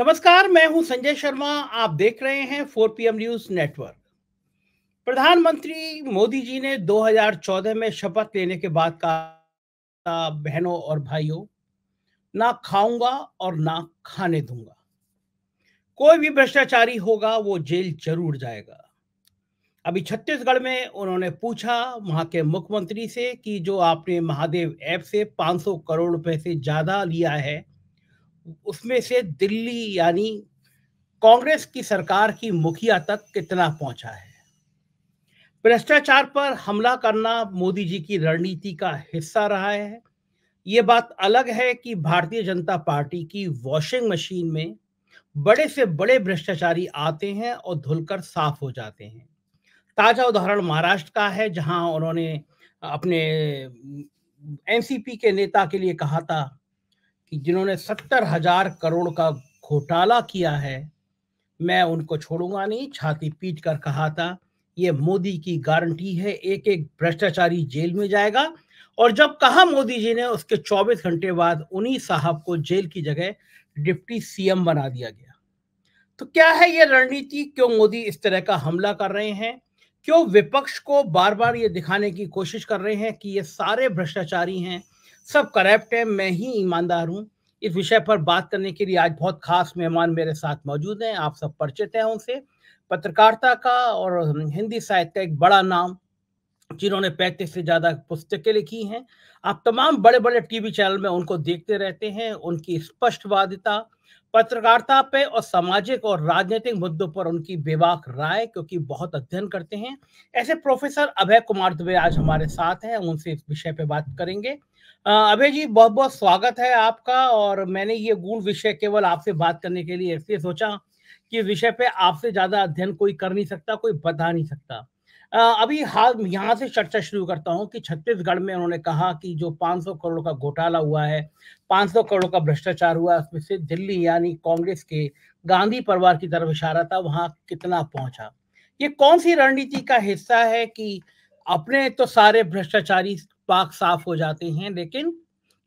नमस्कार मैं हूं संजय शर्मा आप देख रहे हैं 4 पीएम न्यूज नेटवर्क प्रधानमंत्री मोदी जी ने 2014 में शपथ लेने के बाद कहा बहनों और भाइयों ना खाऊंगा और ना खाने दूंगा कोई भी भ्रष्टाचारी होगा वो जेल जरूर जाएगा अभी छत्तीसगढ़ में उन्होंने पूछा वहां के मुख्यमंत्री से कि जो आपने महादेव ऐप से 500 करोड़ रुपए से ज्यादा लिया है उसमें से दिल्ली यानी कांग्रेस की सरकार की मुखिया तक कितना पहुंचा है भ्रष्टाचार पर हमला करना मोदी जी की रणनीति का हिस्सा रहा है ये बात अलग है कि भारतीय जनता पार्टी की वॉशिंग मशीन में बड़े से बड़े भ्रष्टाचारी आते हैं और धुलकर साफ हो जाते हैं ताजा उदाहरण महाराष्ट्र का है जहां उन्होंने अपने एनसीपी के नेता के लिए कहा था कि जिन्होंने सत्तर हजार करोड़ का घोटाला किया है मैं उनको छोड़ूंगा नहीं छाती पीट कर कहा था ये मोदी की गारंटी है एक एक भ्रष्टाचारी जेल में जाएगा और जब कहा मोदी जी ने उसके 24 घंटे बाद उन्हीं साहब को जेल की जगह डिप्टी सीएम बना दिया गया तो क्या है ये रणनीति क्यों मोदी इस तरह का हमला कर रहे हैं क्यों विपक्ष को बार बार ये दिखाने की कोशिश कर रहे हैं कि ये सारे भ्रष्टाचारी हैं सब करप्ट है मैं ही ईमानदार हूँ इस विषय पर बात करने के लिए आज बहुत खास मेहमान मेरे साथ मौजूद हैं आप सब परिचित हैं उनसे पत्रकारिता का और हिंदी साहित्य का एक बड़ा नाम जिन्होंने पैंतीस से ज़्यादा पुस्तकें लिखी हैं आप तमाम बड़े बड़े टीवी चैनल में उनको देखते रहते हैं उनकी स्पष्टवादिता पत्रकारिता पे और सामाजिक और राजनीतिक मुद्दों पर उनकी बेबाक राय क्योंकि बहुत अध्ययन करते हैं ऐसे प्रोफेसर अभय कुमार दुबे आज हमारे साथ हैं उनसे इस विषय पे बात करेंगे अभय जी बहुत बहुत स्वागत है आपका और मैंने ये गुण विषय केवल आपसे बात करने के लिए इसलिए सोचा कि विषय पे आपसे ज्यादा अध्ययन कोई कर नहीं सकता कोई बता नहीं सकता अभी हाल यहाँ से चर्चा शुरू करता हूँ कि छत्तीसगढ़ में उन्होंने कहा कि जो 500 करोड़ का घोटाला हुआ है 500 करोड़ का भ्रष्टाचार हुआ उसमें से दिल्ली यानी कांग्रेस के गांधी परिवार की तरफ इशारा था वहाँ कितना पहुंचा ये कौन सी रणनीति का हिस्सा है कि अपने तो सारे भ्रष्टाचारी पाक साफ हो जाते हैं लेकिन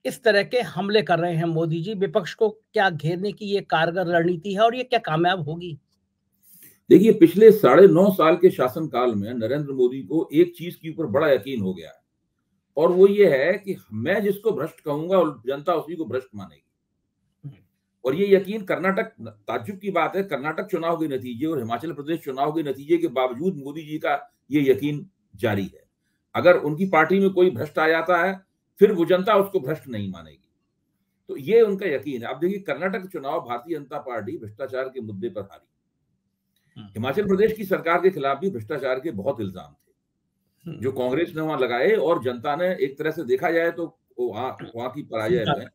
इस तरह के हमले कर रहे हैं मोदी जी विपक्ष को क्या घेरने की ये कारगर रणनीति है और ये क्या कामयाब होगी देखिए पिछले साढ़े नौ साल के शासन काल में नरेंद्र मोदी को एक चीज के ऊपर बड़ा यकीन हो गया है और वो ये है कि मैं जिसको भ्रष्ट कहूंगा और जनता उसी को भ्रष्ट मानेगी और ये यकीन कर्नाटक ताजुब की बात है कर्नाटक चुनाव के नतीजे और हिमाचल प्रदेश चुनाव के नतीजे के बावजूद मोदी जी का ये यकीन जारी है अगर उनकी पार्टी में कोई भ्रष्ट आ जाता है फिर वो जनता उसको भ्रष्ट नहीं मानेगी तो ये उनका यकीन है अब देखिए कर्नाटक चुनाव भारतीय जनता पार्टी भ्रष्टाचार के मुद्दे पर हारी हम्म। हिमाचल प्रदेश की सरकार के खिलाफ भी भ्रष्टाचार के बहुत इल्जाम थे हम्म। जो कांग्रेस ने वहां लगाए और जनता ने एक तरह से देखा जाए तो वहां की पराजय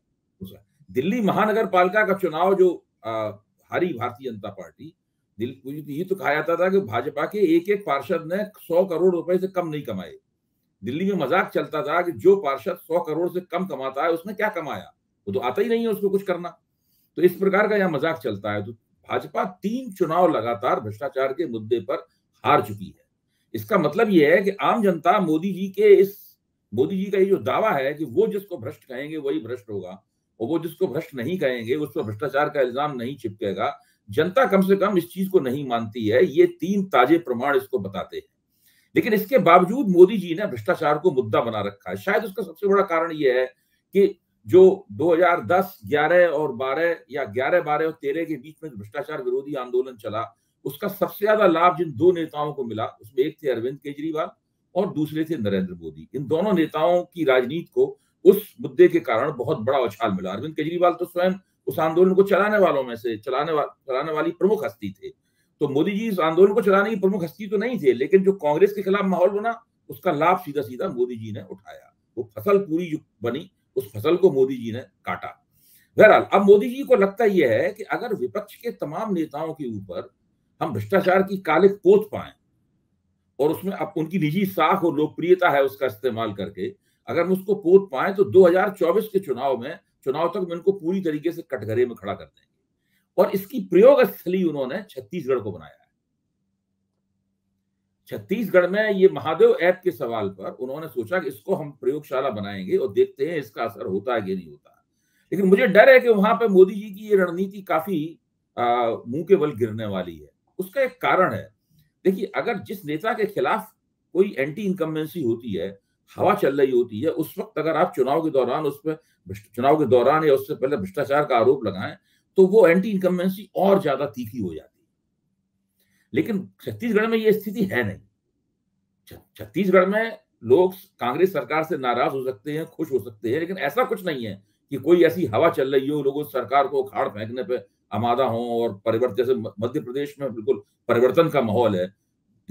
दिल्ली महानगर पालिका का चुनाव जो आ, हारी भारतीय जनता पार्टी तो ये तो कहा जाता था कि भाजपा के एक एक पार्षद ने सौ करोड़ रुपए से कम नहीं कमाए दिल्ली में मजाक चलता था कि जो पार्षद सौ करोड़ से कम कमाता है उसने क्या कमाया वो तो आता ही नहीं है उसको कुछ करना तो इस प्रकार का यह मजाक चलता है तो भाजपा तीन चुनाव लगातार भ्रष्टाचार के मुद्दे पर हार चुकी है इसका मतलब यह है कि आम जनता मोदी जी के इस मोदी जी का ये जो दावा है कि वो जिसको भ्रष्ट कहेंगे वही भ्रष्ट होगा और वो जिसको भ्रष्ट नहीं कहेंगे उस पर भ्रष्टाचार का इल्जाम नहीं चिपकेगा जनता कम से कम इस चीज को नहीं मानती है ये तीन ताजे प्रमाण इसको बताते हैं लेकिन इसके बावजूद मोदी जी ने भ्रष्टाचार को मुद्दा बना रखा है शायद उसका सबसे बड़ा कारण यह है कि जो 2010, 11 और 12 या 11, 12 और 13 के बीच में भ्रष्टाचार विरोधी आंदोलन चला उसका सबसे ज्यादा लाभ जिन दो नेताओं को मिला उसमें एक थे अरविंद केजरीवाल और दूसरे थे नरेंद्र मोदी इन दोनों नेताओं की राजनीति को उस मुद्दे के कारण बहुत बड़ा उछाल मिला अरविंद केजरीवाल तो स्वयं उस आंदोलन को चलाने वालों में से चलाने वा, चलाने वाली प्रमुख हस्ती थे तो मोदी जी इस आंदोलन को चलाने की प्रमुख हस्ती तो नहीं थे लेकिन जो कांग्रेस के खिलाफ माहौल बना उसका लाभ सीधा सीधा मोदी जी ने उठाया वो फसल पूरी बनी उस फसल को मोदी जी ने काटा बहरहाल अब मोदी जी को लगता यह है कि अगर विपक्ष के तमाम नेताओं के ऊपर हम भ्रष्टाचार की काले पोत पाए और उसमें अब उनकी निजी साख और लोकप्रियता है उसका इस्तेमाल करके अगर हम उसको पोत पाए तो 2024 के चुनाव में चुनाव तक हम इनको पूरी तरीके से कटघरे में खड़ा कर देंगे और इसकी प्रयोग स्थली उन्होंने छत्तीसगढ़ को बनाया है छत्तीसगढ़ में ये महादेव ऐप के सवाल पर उन्होंने सोचा कि इसको हम प्रयोगशाला बनाएंगे और देखते हैं इसका असर होता है कि नहीं होता लेकिन मुझे डर है कि वहां पर मोदी जी की ये रणनीति काफी मुंह के बल गिरने वाली है उसका एक कारण है देखिए अगर जिस नेता के खिलाफ कोई एंटी इनकम्बेंसी होती है हवा चल रही होती है उस वक्त अगर आप चुनाव के दौरान उस पर चुनाव के दौरान या उससे पहले भ्रष्टाचार का आरोप लगाएं तो वो एंटी इनकम्बेंसी और ज्यादा तीखी हो जाती लेकिन छत्तीसगढ़ में ये स्थिति है नहीं छत्तीसगढ़ में लोग कांग्रेस सरकार से नाराज हो सकते हैं खुश हो सकते हैं लेकिन ऐसा कुछ नहीं है कि कोई ऐसी हवा चल रही हो लोगों सरकार को उखाड़ फेंकने पर आमादा हो और परिवर्तन जैसे मध्य प्रदेश में बिल्कुल परिवर्तन का माहौल है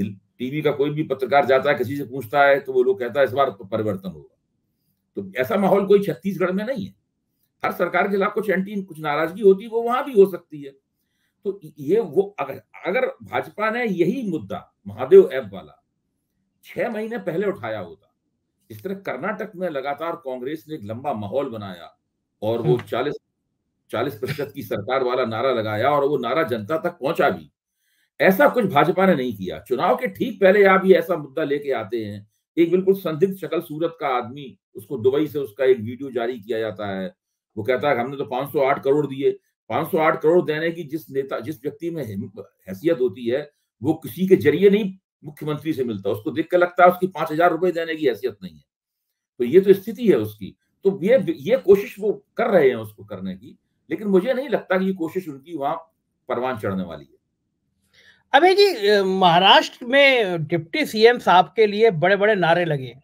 टीवी का कोई भी पत्रकार जाता है किसी से पूछता है तो वो लोग कहता है इस बार परिवर्तन होगा तो ऐसा माहौल कोई छत्तीसगढ़ में नहीं है हर सरकार के खिलाफ कुछ एंटी कुछ नाराजगी होती वो वहां भी हो सकती है तो ये वो अगर अगर भाजपा ने यही मुद्दा महादेव ऐप वाला छह महीने पहले उठाया होता इस तरह कर्नाटक में लगातार कांग्रेस ने एक लंबा माहौल बनाया और वो हम्म। चालीस चालीस प्रतिशत की सरकार वाला नारा लगाया और वो नारा जनता तक पहुंचा भी ऐसा कुछ भाजपा ने नहीं किया चुनाव के ठीक पहले आप ये ऐसा मुद्दा लेके आते हैं एक बिल्कुल संदिग्ध शक्ल सूरत का आदमी उसको दुबई से उसका एक वीडियो जारी किया जाता है वो कहता है हमने तो 508 करोड़ दिए 508 करोड़ देने की जिस नेता जिस व्यक्ति में हैसियत होती है वो किसी के जरिए नहीं मुख्यमंत्री से मिलता उसको देख कर लगता है उसकी पांच हजार रुपए देने की हैसियत नहीं है तो ये तो स्थिति है उसकी तो ये ये कोशिश वो कर रहे हैं उसको करने की लेकिन मुझे नहीं लगता कि ये कोशिश उनकी वहां परवान चढ़ने वाली है अभी जी महाराष्ट्र में डिप्टी सीएम साहब के लिए बड़े बड़े नारे लगे हैं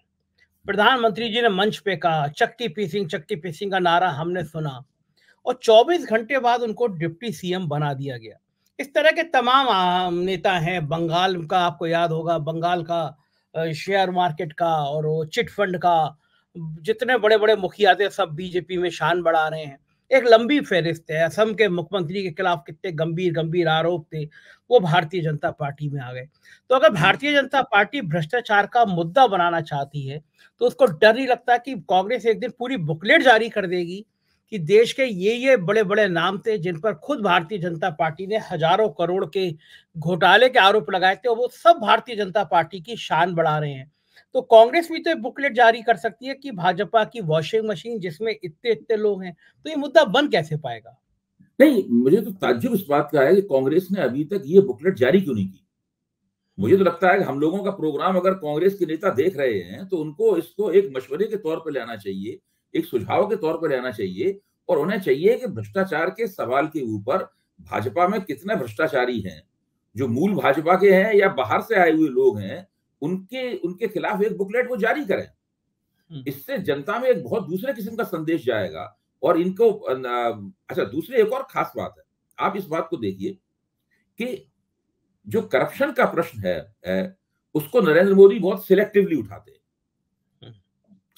प्रधानमंत्री जी ने मंच पे कहा चक्की पीसिंग चक्की पीसिंग का नारा हमने सुना और 24 घंटे बाद उनको डिप्टी सीएम बना दिया गया इस तरह के तमाम नेता हैं बंगाल का आपको याद होगा बंगाल का शेयर मार्केट का और वो चिट फंड का जितने बड़े बड़े मुखिया थे सब बीजेपी में शान बढ़ा रहे हैं एक लंबी फहरिस्त है असम के मुख्यमंत्री के खिलाफ कितने गंभीर गंभीर आरोप थे वो भारतीय जनता पार्टी में आ गए तो अगर भारतीय जनता पार्टी भ्रष्टाचार का मुद्दा बनाना चाहती है तो उसको डर नहीं लगता कि कांग्रेस एक दिन पूरी बुकलेट जारी कर देगी कि देश के ये ये बड़े बड़े नाम थे जिन पर खुद भारतीय जनता पार्टी ने हजारों करोड़ के घोटाले के आरोप लगाए थे और वो सब भारतीय जनता पार्टी की शान बढ़ा रहे हैं तो कांग्रेस भी तो एक बुकलेट जारी कर सकती है कि भाजपा की वॉशिंग मशीन जिसमें इतने इतने लोग हैं तो ये मुद्दा बन कैसे पाएगा नहीं मुझे तो ताज्जुब इस बात का है कि कांग्रेस ने अभी तक ये बुकलेट जारी क्यों नहीं की मुझे तो लगता है कि हम लोगों का प्रोग्राम अगर कांग्रेस के नेता देख रहे हैं तो उनको इसको एक मशवरे के तौर पर लेना चाहिए एक सुझाव के तौर पर लेना चाहिए और उन्हें चाहिए कि भ्रष्टाचार के सवाल के ऊपर भाजपा में कितने भ्रष्टाचारी हैं जो मूल भाजपा के हैं या बाहर से आए हुए लोग हैं उनके उनके खिलाफ एक बुकलेट वो जारी करें हम्म। इससे जनता में एक बहुत दूसरे किस्म का संदेश जाएगा और इनको अच्छा दूसरी एक और खास बात है आप इस बात को देखिए कि जो करप्शन का प्रश्न है, उसको नरेंद्र मोदी बहुत सिलेक्टिवली उठाते हैं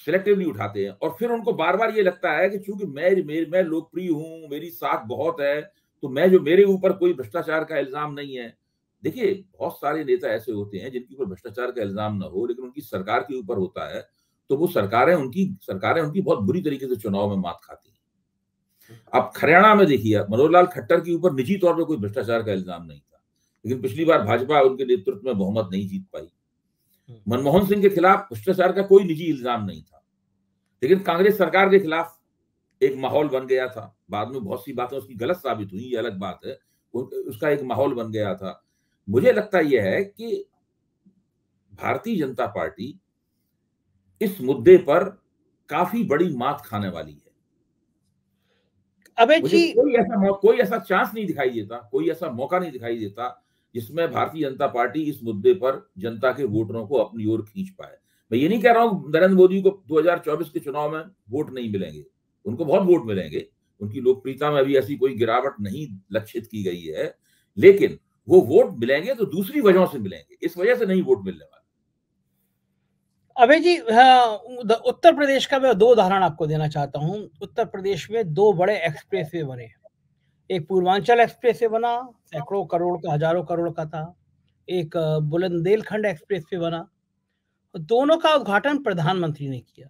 सिलेक्टिवली हम्म। उठाते हैं और फिर उनको बार बार ये लगता है कि चूंकि मैं मेरे, मैं लोकप्रिय हूं मेरी साख बहुत है तो मैं जो मेरे ऊपर कोई भ्रष्टाचार का इल्जाम नहीं है देखिए बहुत सारे नेता ऐसे होते हैं जिनके ऊपर भ्रष्टाचार का इल्जाम ना हो लेकिन उनकी सरकार के ऊपर होता है तो वो सरकारें उनकी सरकारें उनकी बहुत बुरी तरीके से चुनाव में मात खाती हैं आप हरियाणा में देखिए मनोहर लाल खट्टर के ऊपर निजी तौर पर कोई भ्रष्टाचार का इल्जाम नहीं था लेकिन पिछली बार भाजपा उनके नेतृत्व में बहुमत नहीं जीत पाई हम्म। मनमोहन सिंह के खिलाफ भ्रष्टाचार का कोई निजी इल्जाम नहीं था लेकिन कांग्रेस सरकार के खिलाफ एक माहौल बन गया था बाद में बहुत सी बातें उसकी गलत साबित हुई ये अलग बात है उसका एक माहौल बन गया था मुझे लगता यह है कि भारतीय जनता पार्टी इस मुद्दे पर काफी बड़ी मात खाने वाली है अबे जी कोई ऐसा कोई ऐसा चांस नहीं दिखाई देता कोई ऐसा मौका नहीं दिखाई देता जिसमें भारतीय जनता पार्टी इस मुद्दे पर जनता के वोटरों को अपनी ओर खींच पाए मैं ये नहीं कह रहा हूं नरेंद्र मोदी को 2024 के चुनाव में वोट नहीं मिलेंगे उनको बहुत वोट मिलेंगे उनकी लोकप्रियता में अभी ऐसी कोई गिरावट नहीं लक्षित की गई है लेकिन वो वोट मिलेंगे तो दूसरी वजहों से मिलेंगे इस वजह से नहीं वोट मिलने वाले अबे जी हाँ, उत्तर प्रदेश का मैं दो उदाहरण आपको देना चाहता हूं उत्तर प्रदेश में दो बड़े एक्सप्रेस वे बने एक पूर्वांचल एक्सप्रेस वे बना सैकड़ों करोड़ का हजारों करोड़ का था एक बुलंदेलखंड एक्सप्रेस वे बना दोनों का उद्घाटन प्रधानमंत्री ने किया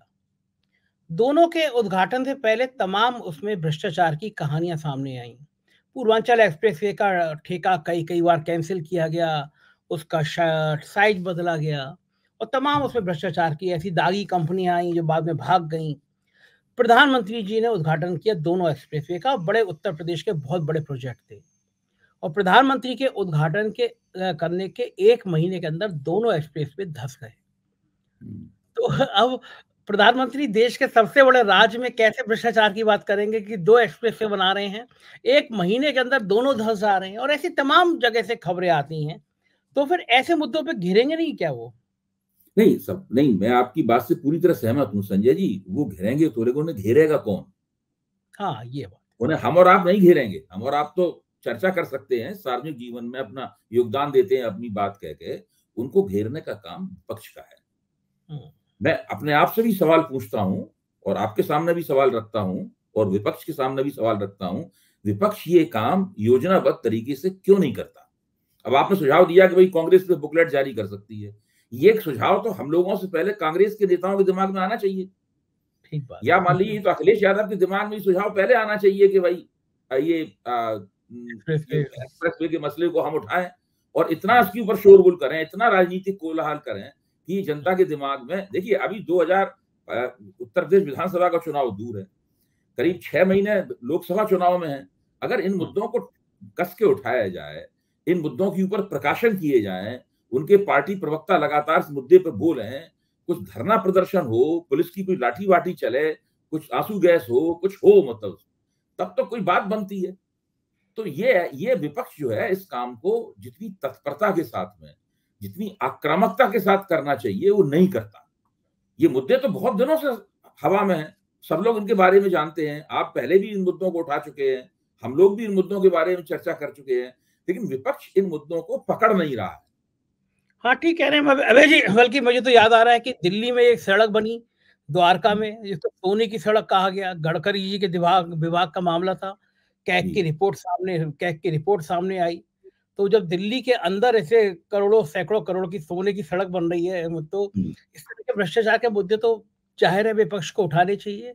दोनों के उद्घाटन से पहले तमाम उसमें भ्रष्टाचार की कहानियां सामने आईं पूर्वांचल एक्सप्रेस वे का ठेका कई कई बार कैंसिल किया गया उसका साइज बदला गया और तमाम उसमें भ्रष्टाचार की ऐसी दागी कंपनियां आई जो बाद में भाग गई प्रधानमंत्री जी ने उद्घाटन किया दोनों एक्सप्रेस वे का बड़े उत्तर प्रदेश के बहुत बड़े प्रोजेक्ट थे और प्रधानमंत्री के उद्घाटन के करने के एक महीने के अंदर दोनों एक्सप्रेस वे धस गए हम्म। तो अब प्रधानमंत्री देश के सबसे बड़े राज्य में कैसे भ्रष्टाचार की बात करेंगे कि दो एक्सप्रेस वे बना रहे हैं एक महीने के अंदर दोनों धस जा रहे हैं और ऐसी तमाम जगह से खबरें आती हैं तो फिर ऐसे मुद्दों पे घेरेंगे नहीं क्या वो नहीं सब नहीं मैं आपकी बात से पूरी तरह सहमत हूँ संजय जी वो घेरेंगे तो लेकिन उन्हें घेरेगा कौन हाँ ये बात उन्हें हम और आप नहीं घेरेंगे हम और आप तो चर्चा कर सकते हैं सार्वजनिक जीवन में अपना योगदान देते हैं अपनी बात कह के उनको घेरने का काम पक्ष का है हम्म। मैं अपने आप से भी सवाल पूछता हूं और आपके सामने भी सवाल रखता हूं और विपक्ष के सामने भी सवाल रखता हूं विपक्ष ये काम योजनाबद्ध तरीके से क्यों नहीं करता अब आपने सुझाव दिया कि भाई कांग्रेस पे बुकलेट जारी कर सकती है ये एक सुझाव तो हम लोगों से पहले कांग्रेस के नेताओं के दिमाग में आना चाहिए ठीक या मान लीजिए तो अखिलेश यादव के दिमाग में सुझाव पहले आना चाहिए कि भाई ये एक्सप्रेस वे के मसले को हम उठाएं और इतना इसके ऊपर शोरगुल करें इतना राजनीतिक कोलाहल करें कि जनता के दिमाग में देखिए अभी 2000 उत्तर प्रदेश विधानसभा का चुनाव दूर है करीब छह महीने लोकसभा चुनाव में है अगर इन मुद्दों को कस के उठाया जाए इन मुद्दों के ऊपर प्रकाशन किए जाए उनके पार्टी प्रवक्ता लगातार इस मुद्दे पर बोल रहे हैं कुछ धरना प्रदर्शन हो पुलिस की कोई लाठी वाठी चले कुछ आंसू गैस हो कुछ हो मतलब तब तो कोई बात बनती है तो ये ये विपक्ष जो है इस काम को जितनी तत्परता के साथ में जितनी आक्रामकता के साथ करना चाहिए वो नहीं करता ये मुद्दे तो बहुत दिनों से हवा में है सब लोग इनके बारे में जानते हैं आप पहले भी इन मुद्दों को उठा चुके हैं हम लोग भी इन मुद्दों के बारे में चर्चा कर चुके हैं लेकिन विपक्ष इन मुद्दों को पकड़ नहीं रहा है हाँ ठीक कह रहे हैं अभय जी बल्कि मुझे तो याद आ रहा है कि दिल्ली में एक सड़क बनी द्वारका में जिसको तो सोने की सड़क कहा गया गडकरी जी के दिमाग विभाग का मामला था कैक की रिपोर्ट सामने कैक की रिपोर्ट सामने आई तो जब दिल्ली के अंदर ऐसे करोड़ों सैकड़ों करोड़ की सोने की सड़क बन रही है तो हम्म। इस तरह के भ्रष्टाचार के मुद्दे तो चाहे रहे विपक्ष को उठाने चाहिए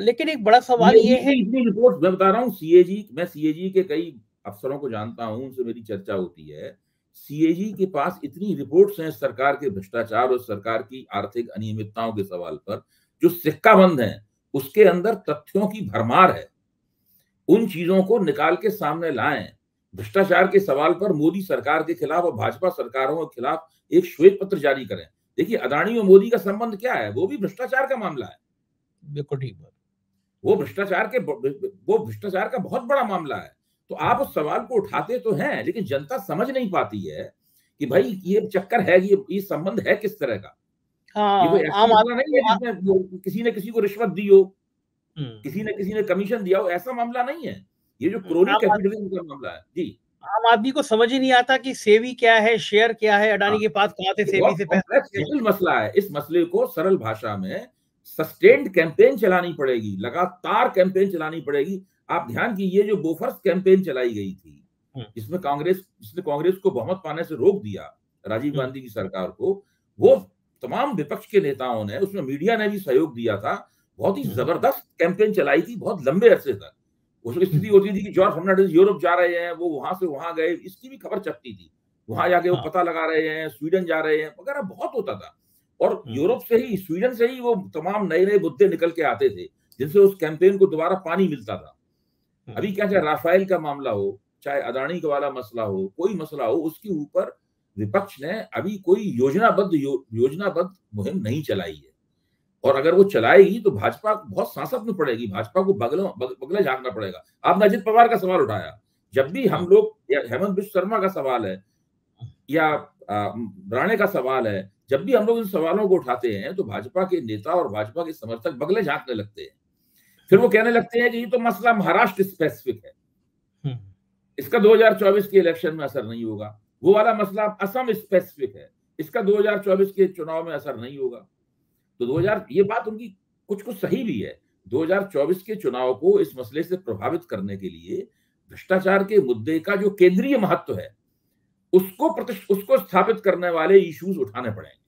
लेकिन एक बड़ा सवाल ये, ये, है इतनी रिपोर्ट मैं बता रहा हूँ सीएजी मैं सीएजी के कई अफसरों को जानता हूँ उनसे मेरी चर्चा होती है सीएजी के पास इतनी रिपोर्ट्स हैं सरकार के भ्रष्टाचार और सरकार की आर्थिक अनियमितताओं के सवाल पर जो सिक्का बंद है उसके अंदर तथ्यों की भरमार है उन चीजों को निकाल के सामने लाएं भ्रष्टाचार के सवाल पर मोदी सरकार के खिलाफ और भाजपा सरकारों के खिलाफ एक श्वेत पत्र जारी करें देखिए अदानी और मोदी का संबंध क्या है वो भी भ्रष्टाचार का मामला है बिल्कुल ठीक बात वो भ्रष्टाचार के वो भ्रष्टाचार का बहुत बड़ा मामला है तो आप उस सवाल को उठाते तो हैं लेकिन जनता समझ नहीं पाती है कि भाई ये चक्कर है ये ये संबंध है किस तरह का हाँ, ये नहीं है किसी ने किसी को रिश्वत दी हो हम्म। किसी ने किसी ने कमीशन दिया हो ऐसा मामला नहीं है ये जो हम्म, क्रोनिक कैपिटलिज्म का मामला है जी आम आदमी को समझ ही नहीं आता कि सेवी क्या है शेयर क्या है अडानी हाँ। के पास कहां से सेवी से पैसा मसला है इस मसले को सरल भाषा में सस्टेन्ड कैंपेन चलानी पड़ेगी लगातार कैंपेन चलानी पड़ेगी आप ध्यान की ये जो बोफर्स कैंपेन चलाई गई थी हाँ। जिसमें कांग्रेस जिसने कांग्रेस को बहुमत पाने से रोक दिया राजीव हाँ। गांधी की सरकार को वो तमाम विपक्ष के नेताओं ने उसमें मीडिया ने भी सहयोग दिया था बहुत ही जबरदस्त कैंपेन चलाई थी बहुत लंबे अरसे तक उसमें स्थिति होती थी कि जॉर्ज फर्नांडिस यूरोप जा रहे हैं वो वहां से वहां गए इसकी भी खबर चपती थी वहां जाके वो हाँ। पता लगा रहे हैं स्वीडन जा रहे हैं वगैरह बहुत होता था और हाँ। यूरोप से ही स्वीडन से ही वो तमाम नए नए मुद्दे निकल के आते थे जिनसे उस कैंपेन को दोबारा पानी मिलता था हाँ। अभी क्या चाहे राफेल का मामला हो चाहे अदानी का वाला मसला हो कोई मसला हो उसके ऊपर विपक्ष ने अभी कोई योजनाबद्ध यो, योजनाबद्ध मुहिम नहीं चलाई है और अगर वो चलाएगी तो भाजपा बहुत सांसद में पड़ेगी भाजपा को बगलों बगले झांकना पड़ेगा आपने अजित पवार का सवाल उठाया जब भी हम लोग हेमंत विश्व शर्मा का सवाल है या राणे का सवाल है जब भी हम लोग इन सवालों को उठाते हैं तो भाजपा के नेता और भाजपा के समर्थक बगले झांकने लगते हैं फिर वो कहने लगते हैं कि ये तो मसला महाराष्ट्र स्पेसिफिक है हम्म। इसका 2024 के इलेक्शन में असर नहीं होगा वो वाला मसला असम स्पेसिफिक है इसका 2024 के चुनाव में असर नहीं होगा तो 2000 ये बात उनकी कुछ कुछ सही भी है 2024 के चुनाव को इस मसले से प्रभावित करने के लिए भ्रष्टाचार के मुद्दे का जो केंद्रीय महत्व है उसको उसको स्थापित करने वाले इश्यूज उठाने पड़ेंगे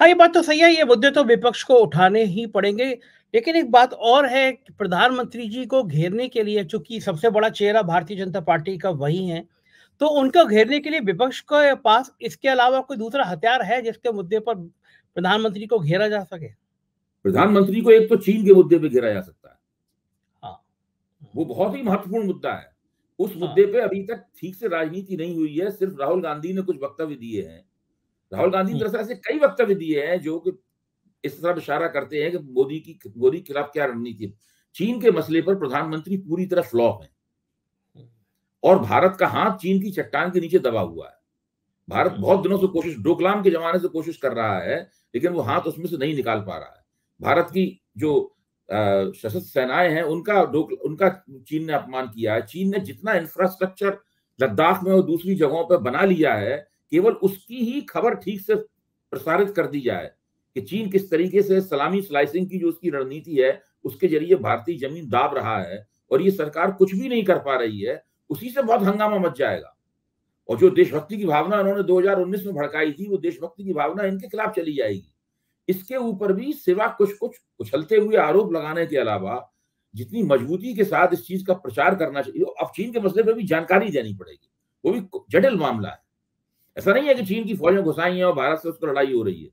हाँ ये बात तो सही है ये मुद्दे तो विपक्ष को उठाने ही पड़ेंगे लेकिन एक बात और है प्रधानमंत्री जी को घेरने के लिए चूंकि सबसे बड़ा चेहरा भारतीय जनता पार्टी का वही है तो उनको घेरने के लिए विपक्ष के पास इसके अलावा कोई दूसरा हथियार है जिसके मुद्दे पर प्रधानमंत्री को घेरा जा सके प्रधानमंत्री को एक तो चीन के मुद्दे पे घेरा जा सकता है हाँ। वो बहुत ही महत्वपूर्ण मुद्दा है उस हाँ। मुद्दे पे अभी तक ठीक से राजनीति नहीं हुई है सिर्फ राहुल गांधी ने कुछ वक्तव्य दिए हैं राहुल गांधी हम्म। दरअसल ऐसे कई वक्तव्य दिए हैं जो कि इस तरह इशारा करते हैं कि मोदी की मोदी के खिलाफ क्या रणनीति है चीन के मसले पर प्रधानमंत्री पूरी तरह फ्लॉप है हम्म। और भारत का हाथ चीन की चट्टान के नीचे दबा हुआ है भारत हम्म। बहुत दिनों से कोशिश डोकलाम के जमाने से कोशिश कर रहा है लेकिन वो हाथ उसमें से नहीं निकाल पा रहा है भारत की जो सशस्त्र सेनाएं हैं उनका उनका चीन ने अपमान किया है चीन ने जितना इंफ्रास्ट्रक्चर लद्दाख में और दूसरी जगहों पर बना लिया है केवल उसकी ही खबर ठीक से प्रसारित कर दी जाए कि चीन किस तरीके से सलामी स्लाइसिंग की जो उसकी रणनीति है उसके जरिए भारतीय जमीन दाब रहा है और ये सरकार कुछ भी नहीं कर पा रही है उसी से बहुत हंगामा मच जाएगा और जो देशभक्ति की भावना उन्होंने 2019 में भड़काई थी वो देशभक्ति की भावना इनके खिलाफ चली जाएगी इसके ऊपर भी सिवा कुछ कुछ उछलते हुए आरोप लगाने के अलावा जितनी मजबूती के साथ इस चीज का प्रचार करना चाहिए अब चीन के मसले पर भी जानकारी देनी पड़ेगी वो भी जटिल मामला है ऐसा नहीं है कि चीन की फौजें घुसाई हैं और भारत से उस पर लड़ाई हो रही है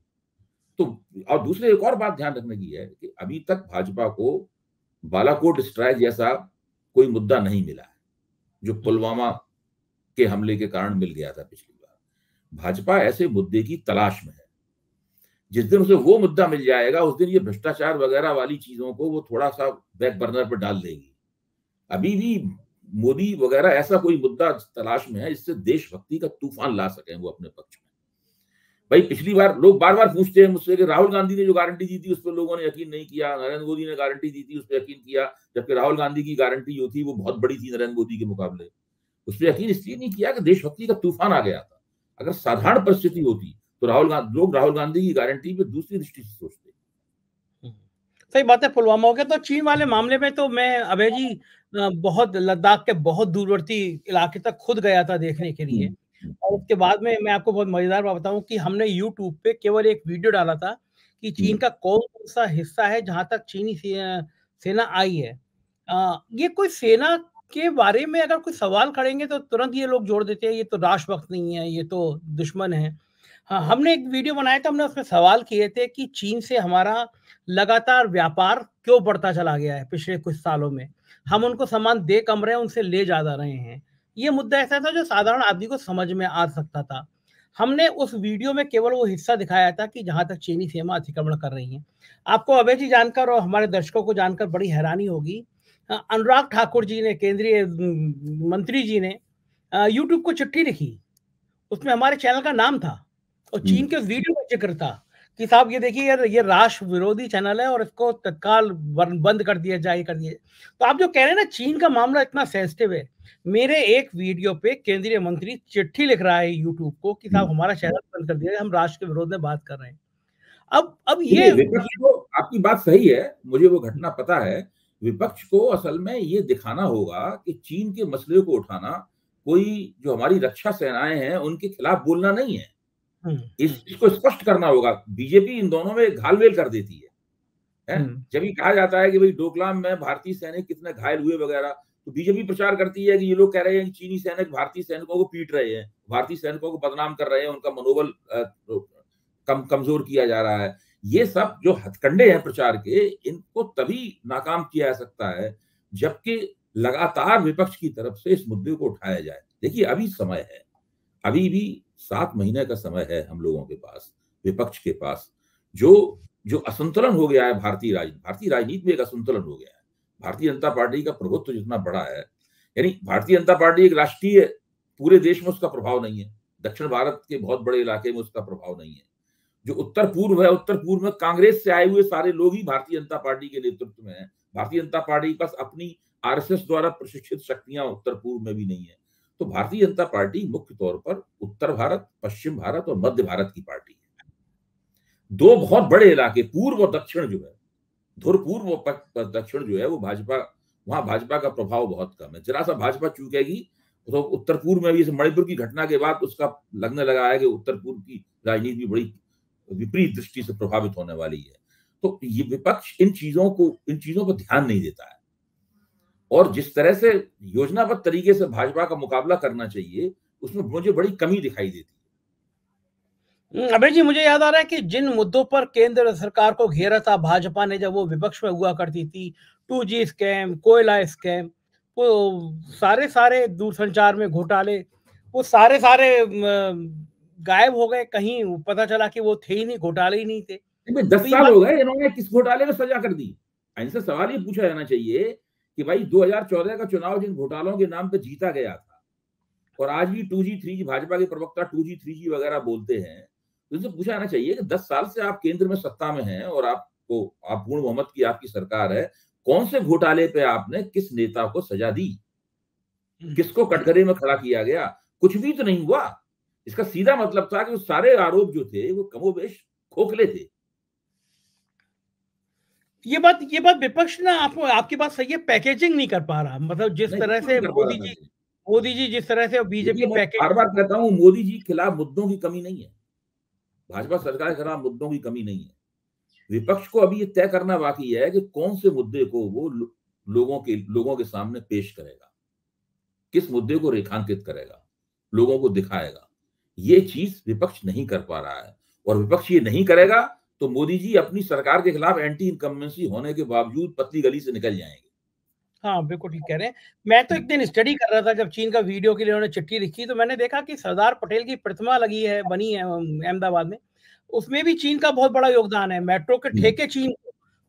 तो और दूसरे एक और बात ध्यान रखने की है कि अभी तक भाजपा को बालाकोट स्ट्राइक जैसा कोई मुद्दा नहीं मिला जो पुलवामा के हमले के कारण मिल गया था पिछली बार भाजपा ऐसे मुद्दे की तलाश में है जिस दिन उसे वो मुद्दा मिल जाएगा उस दिन ये भ्रष्टाचार वगैरह वाली चीजों को वो थोड़ा सा बैक बर्नर पर डाल देगी अभी भी मोदी वगैरह ऐसा कोई मुद्दा तलाश में है जिससे देशभक्ति का तूफान ला सके वो अपने पक्ष में भाई पिछली बार लोग बार बार पूछते हैं मुझसे कि राहुल गांधी ने जो गारंटी दी थी उस पर लोगों ने यकीन नहीं किया नरेंद्र मोदी ने गारंटी दी थी उस पर यकीन किया जबकि राहुल गांधी की गारंटी जो थी वो बहुत बड़ी थी नरेंद्र मोदी के मुकाबले उस पर यकीन इसलिए नहीं किया कि देशभक्ति का तूफान आ गया था अगर साधारण परिस्थिति होती तो राहुल गांधी लोग राहुल गांधी की गारंटी पे दूसरी दृष्टि से सोचते हम्म। सही बात है पुलवामा हो गया तो चीन वाले मामले में तो मैं अभय जी बहुत लद्दाख के बहुत दूरवर्ती इलाके तक खुद गया था देखने के लिए हम्म, हम्म। और उसके बाद में मैं आपको बहुत मजेदार बात बताऊं कि हमने यूट्यूब पे केवल एक वीडियो डाला था कि चीन का कौन कौन सा हिस्सा है जहां तक चीनी सेना आई है आ, ये कोई सेना के बारे में अगर कोई सवाल करेंगे तो तुरंत ये लोग जोड़ देते हैं ये तो राष्ट्रभक्त नहीं है ये तो दुश्मन है हाँ हमने एक वीडियो बनाया था हमने उसमें सवाल किए थे कि चीन से हमारा लगातार व्यापार क्यों बढ़ता चला गया है पिछले कुछ सालों में हम उनको सामान दे कम रहे हैं उनसे ले जा रहे हैं ये मुद्दा ऐसा था जो साधारण आदमी को समझ में आ सकता था हमने उस वीडियो में केवल वो हिस्सा दिखाया था कि जहां तक चीनी सीमा अतिक्रमण कर रही है आपको अवैध जानकर और हमारे दर्शकों को जानकर बड़ी हैरानी होगी अनुराग ठाकुर जी ने केंद्रीय मंत्री जी ने यूट्यूब को चिट्ठी लिखी उसमें हमारे चैनल का नाम था और हम्म। चीन के वीडियो का जिक्र था कि साहब ये देखिए यार ये राष्ट्र विरोधी चैनल है और इसको तत्काल बंद कर दिया जाए कर दिया तो आप जो कह रहे हैं ना चीन का मामला इतना सेंसिटिव है मेरे एक वीडियो पे केंद्रीय मंत्री चिट्ठी लिख रहा है यूट्यूब को कि साहब हम्म। हमारा चैनल बंद कर दिया हम राष्ट्र के विरोध में बात कर रहे हैं अब अब ये, ये आपकी बात सही है मुझे वो घटना पता है विपक्ष को असल में ये दिखाना होगा कि चीन के मसले को उठाना कोई जो हमारी रक्षा सेनाएं हैं उनके खिलाफ बोलना नहीं है हम्म, इस हम्म। इसको स्पष्ट करना होगा बीजेपी इन दोनों में घालवेल कर देती है, हम्म। जब ही कहा जाता है कि भाई डोकलाम में भारतीय सैनिक कितने घायल हुए वगैरह तो बीजेपी प्रचार करती है कि ये लोग कह रहे हैं कि चीनी सैनिक भारतीय सैनिकों को पीट रहे हैं भारतीय सैनिकों को बदनाम कर रहे हैं उनका मनोबल कम कमजोर किया जा रहा है ये सब जो हथकंडे हैं प्रचार के इनको तभी नाकाम किया जा सकता है जबकि लगातार विपक्ष की तरफ से इस मुद्दे को उठाया जाए देखिए अभी समय है अभी भी सात महीने का समय है हम लोगों के पास विपक्ष के पास जो जो असंतुलन हो गया है भारतीय राजनीति भारतीय राजनीति में एक असंतुलन हो गया है भारतीय जनता पार्टी का प्रभुत्व जितना बड़ा है यानी भारतीय जनता पार्टी एक राष्ट्रीय पूरे देश में उसका प्रभाव नहीं है दक्षिण भारत के बहुत बड़े इलाके में उसका प्रभाव नहीं है जो उत्तर पूर्व है उत्तर पूर्व में कांग्रेस से आए हुए सारे लोग ही भारतीय जनता पार्टी के नेतृत्व में है भारतीय जनता पार्टी के पास अपनी आरएसएस द्वारा प्रशिक्षित शक्तियां उत्तर पूर्व में भी नहीं है तो भारतीय जनता पार्टी मुख्य तौर पर उत्तर भारत पश्चिम भारत और मध्य भारत की पार्टी है दो बहुत बड़े इलाके पूर्व और दक्षिण जो है धुर पूर्व और दक्षिण जो है वो भाजपा वहां भाजपा का प्रभाव बहुत कम है जरा सा भाजपा चूकेगी तो उत्तर पूर्व में भी मणिपुर की घटना के बाद उसका लगने लगा है कि उत्तर पूर्व की राजनीति भी बड़ी तो विपरीत दृष्टि से प्रभावित होने वाली है तो ये विपक्ष इन चीजों को इन चीजों पर ध्यान नहीं देता है और जिस तरह से योजनाबद्ध तरीके से भाजपा का मुकाबला करना चाहिए उसमें मुझे बड़ी कमी दिखाई देती है हम्म, अभय जी मुझे याद आ रहा है कि जिन मुद्दों पर केंद्र सरकार को घेरा था भाजपा ने जब वो विपक्ष में हुआ करती थी टू जी स्कैम कोयला स्कैम वो सारे सारे दूरसंचार में घोटाले वो सारे सारे गायब हो गए कहीं पता चला कि वो थे ही नहीं घोटाले ही नहीं थे दस तो साल हो गए इन्होंने किस घोटाले को सजा कर दी ऐसे सवाल ये पूछा जाना चाहिए कि भाई 2014 का चुनाव जिन घोटालों के नाम पर जीता गया था और आज भी two G three G Bhajpa के प्रवक्ता टू जी थ्री जी वगैरह बोलते हैं तो इनसे पूछा जाना चाहिए कि दस साल से आप केंद्र में सत्ता में हैं और आपको आप पूर्ण बहुमत की आपकी सरकार है कौन से घोटाले पे आपने किस नेता को सजा दी हम्म। किसको कटघरे में खड़ा किया गया कुछ भी तो नहीं हुआ इसका सीधा मतलब था कि सारे आरोप जो थे वो कमोबेश खोखले थे ये बात ये बात विपक्ष ना आप आपकी बात सही है पैकेजिंग नहीं कर पा रहा मतलब जिस तरह से मोदी जी मोदी जी जिस तरह से बीजेपी पैकेज बार बार कहता हूँ मोदी जी खिलाफ मुद्दों की कमी नहीं है भाजपा सरकार के खिलाफ मुद्दों की कमी नहीं है विपक्ष को अभी ये तय करना बाकी है कि कौन से मुद्दे को वो लोगों के लोगों के सामने पेश करेगा किस मुद्दे को रेखांकित करेगा लोगों को दिखाएगा ये चीज विपक्ष नहीं कर पा रहा है और विपक्ष ये नहीं करेगा तो मोदी जी अपनी सरकार के खिलाफ एंटी इनकम्बेंसी होने के बावजूद पतली गली से निकल जाएंगे हाँ बिल्कुल ठीक कह रहे हैं मैं तो एक दिन स्टडी कर रहा था जब चीन का वीडियो के लिए उन्होंने चिट्ठी लिखी तो मैंने देखा कि सरदार पटेल की प्रतिमा लगी है बनी है अहमदाबाद में उसमें भी चीन का बहुत बड़ा योगदान है मेट्रो के ठेके चीन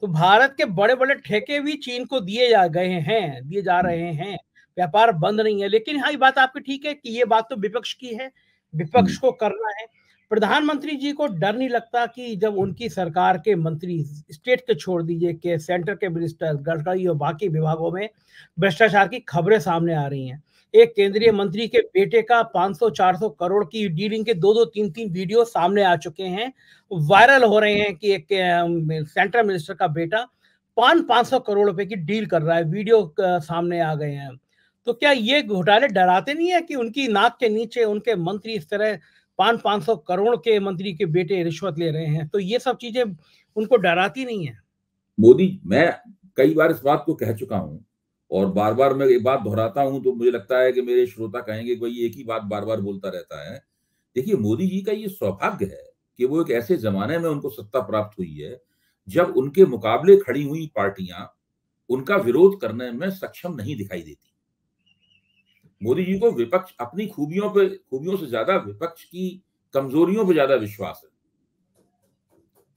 तो भारत के बड़े बड़े ठेके भी चीन को दिए जा गए हैं दिए जा रहे हैं व्यापार बंद नहीं है लेकिन हाँ ये बात आपकी ठीक है कि ये बात तो विपक्ष की है विपक्ष हम्म। को करना है प्रधानमंत्री जी को डर नहीं लगता कि जब उनकी सरकार के मंत्री स्टेट के छोड़ दीजिए के सेंटर के मिनिस्टर गडकरी और बाकी विभागों में भ्रष्टाचार की खबरें सामने आ रही हैं एक केंद्रीय हम्म। मंत्री के बेटे का 500-400 करोड़ की डीलिंग के दो दो तीन तीन वीडियो सामने आ चुके हैं वायरल हो रहे हैं कि एक सेंट्रल मिनिस्टर का बेटा पांच पांच सौ करोड़ रुपए की डील कर रहा है वीडियो सामने आ गए हैं तो क्या ये घोटाले डराते नहीं है कि उनकी नाक के नीचे उनके मंत्री इस तरह पांच पांच सौ करोड़ के मंत्री के बेटे रिश्वत ले रहे हैं तो ये सब चीजें उनको डराती नहीं है मोदी मैं कई बार इस बात को कह चुका हूँ और बार बार मैं ये बात दोहराता हूं तो मुझे लगता है कि मेरे श्रोता कहेंगे भाई एक ही बात बार बार बोलता रहता है देखिए मोदी जी का ये सौभाग्य है कि वो एक ऐसे जमाने में उनको सत्ता प्राप्त हुई है जब उनके मुकाबले खड़ी हुई पार्टियां उनका विरोध करने में सक्षम नहीं दिखाई देती मोदी जी को विपक्ष अपनी खूबियों पे खूबियों से ज्यादा विपक्ष की कमजोरियों पे ज्यादा विश्वास है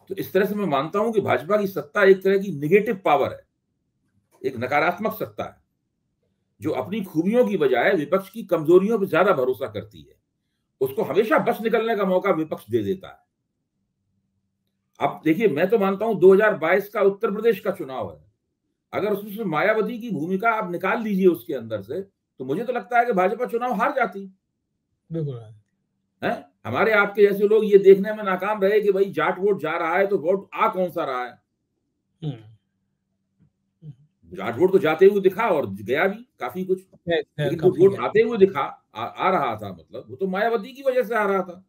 तो इस तरह से मैं मानता हूं कि भाजपा की सत्ता एक तरह की निगेटिव पावर है एक नकारात्मक सत्ता है जो अपनी खूबियों की बजाय विपक्ष की कमजोरियों पर ज्यादा भरोसा करती है उसको हमेशा बच निकलने का मौका विपक्ष दे देता है अब देखिए मैं तो मानता हूं 2022 का उत्तर प्रदेश का चुनाव है अगर उसमें मायावती की भूमिका आप निकाल दीजिए उसके अंदर से तो मुझे तो लगता है कि भाजपा चुनाव हार जाती है हमारे आपके जैसे लोग ये देखने में नाकाम रहे कि भाई जाट वोट जा रहा है तो वोट आ कौन सा रहा है हम्म। जाट वोट तो जाते हुए दिखा और गया भी काफी कुछ लेकिन तो वोट आते हुए दिखा आ, आ रहा था मतलब वो तो मायावती की वजह से आ रहा था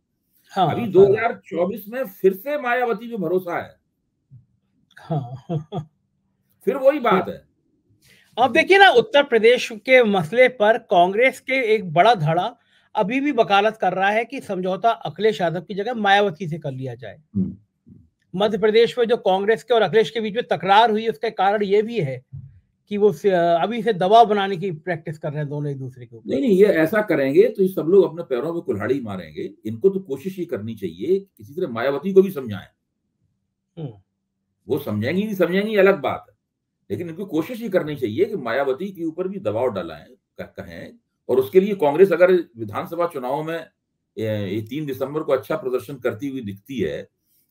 हाँ, अभी 2024 हाँ। चौबीस में फिर से मायावती पे भरोसा है हाँ, हाँ, फिर वही बात है अब देखिए ना उत्तर प्रदेश के मसले पर कांग्रेस के एक बड़ा धड़ा अभी भी वकालत कर रहा है कि समझौता अखिलेश यादव की जगह मायावती से कर लिया जाए हम्म। मध्य प्रदेश में जो कांग्रेस के और अखिलेश के बीच में तकरार हुई उसके कारण ये भी है कि वो अभी से दबाव बनाने की प्रैक्टिस कर रहे हैं दोनों एक दूसरे के नहीं नहीं ये ऐसा करेंगे तो ये सब लोग अपने पैरों में कुल्हाड़ी मारेंगे इनको तो कोशिश ही करनी चाहिए किसी तरह मायावती को भी समझाएं हम्म। वो समझेंगी नहीं समझेंगी अलग बात है लेकिन इनको कोशिश ये करनी चाहिए कि मायावती के ऊपर भी दबाव है कहें और उसके लिए कांग्रेस अगर विधानसभा चुनाव में ये तीन दिसंबर को अच्छा प्रदर्शन करती हुई दिखती है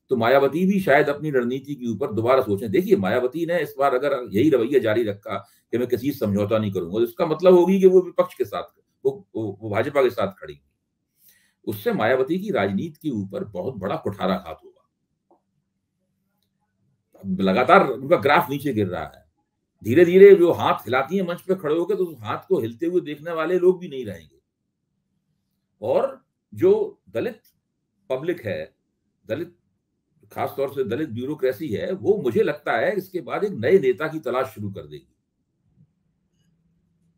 तो मायावती भी शायद अपनी रणनीति के ऊपर दोबारा सोचें देखिए मायावती ने इस बार अगर यही रवैया जारी रखा कि मैं किसी समझौता नहीं करूंगा तो इसका मतलब होगी कि वो विपक्ष के साथ वो वो भाजपा के साथ खड़ी उससे मायावती की राजनीति के ऊपर बहुत बड़ा कुठाराघात होगा लगातार उनका ग्राफ नीचे गिर रहा है धीरे धीरे जो हाथ हिलाती है मंच पे खड़े होकर तो उस हाथ को हिलते हुए देखने वाले लोग भी नहीं रहेंगे और जो दलित पब्लिक है दलित तौर से दलित ब्यूरोक्रेसी है वो मुझे लगता है इसके बाद एक नए नेता की तलाश शुरू कर देगी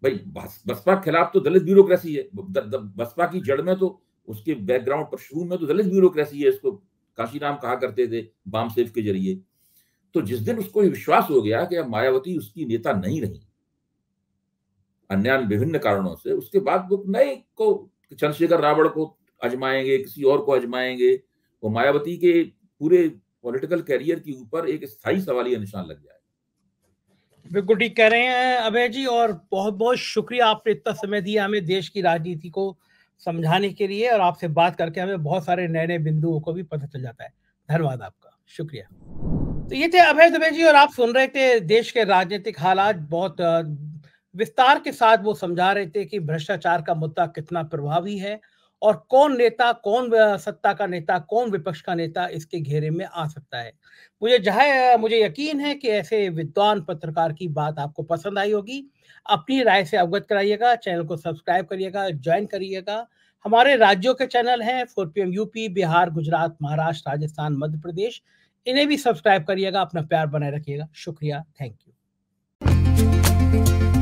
भाई बसपा के खिलाफ तो दलित ब्यूरोक्रेसी है बसपा की जड़ में तो उसके बैकग्राउंड पर शुरू में तो दलित ब्यूरोक्रेसी है इसको काशीराम कहा करते थे बामसेफ के जरिए तो जिस दिन उसको विश्वास हो गया कि अब मायावती उसकी नेता नहीं रही अन्य विभिन्न कारणों से उसके बाद वो नए को चंद्रशेखर रावण को अजमाएंगे किसी और को अजमाएंगे वो मायावती के पूरे पॉलिटिकल कैरियर के ऊपर एक स्थायी सवाल यह निशान लग जाए बिल्कुल ठीक कह रहे हैं अभय जी और बहुत बहुत शुक्रिया आपने इतना समय दिया हमें देश की राजनीति को समझाने के लिए और आपसे बात करके हमें बहुत सारे नए नए बिंदुओं को भी पता चल जाता है धन्यवाद आपका शुक्रिया तो ये थे अभय दुबे जी और आप सुन रहे थे देश के राजनीतिक हालात बहुत विस्तार के साथ वो समझा रहे थे कि भ्रष्टाचार का मुद्दा कितना प्रभावी है और कौन नेता कौन सत्ता का नेता कौन विपक्ष का नेता इसके घेरे में आ सकता है मुझे जहा मुझे यकीन है कि ऐसे विद्वान पत्रकार की बात आपको पसंद आई होगी अपनी राय से अवगत कराइएगा चैनल को सब्सक्राइब करिएगा ज्वाइन करिएगा हमारे राज्यों के चैनल हैं four P UP Bihar Gujarat Maharashtra Rajasthan Madhya Pradesh इन्हें भी सब्सक्राइब करिएगा अपना प्यार बनाए रखिएगा शुक्रिया थैंक यू